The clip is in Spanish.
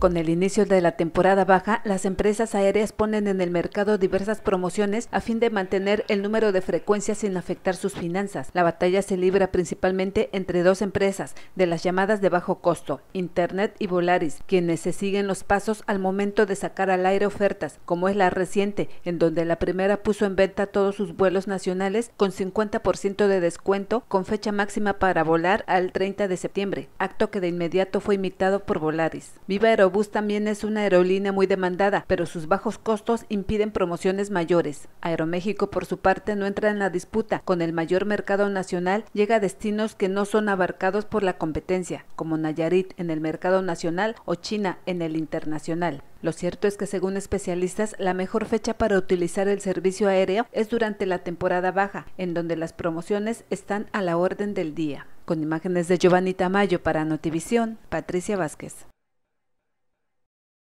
Con el inicio de la temporada baja, las empresas aéreas ponen en el mercado diversas promociones a fin de mantener el número de frecuencias sin afectar sus finanzas. La batalla se libra principalmente entre dos empresas de las llamadas de bajo costo, Internet y Volaris, quienes se siguen los pasos al momento de sacar al aire ofertas, como es la reciente, en donde la primera puso en venta todos sus vuelos nacionales con 50% de descuento con fecha máxima para volar al 30 de septiembre, acto que de inmediato fue imitado por Volaris. Viva bus también es una aerolínea muy demandada, pero sus bajos costos impiden promociones mayores. Aeroméxico, por su parte, no entra en la disputa. Con el mayor mercado nacional llega a destinos que no son abarcados por la competencia, como Nayarit en el mercado nacional o China en el internacional. Lo cierto es que según especialistas, la mejor fecha para utilizar el servicio aéreo es durante la temporada baja, en donde las promociones están a la orden del día. Con imágenes de Giovanni Tamayo para Notivisión, Patricia Vázquez.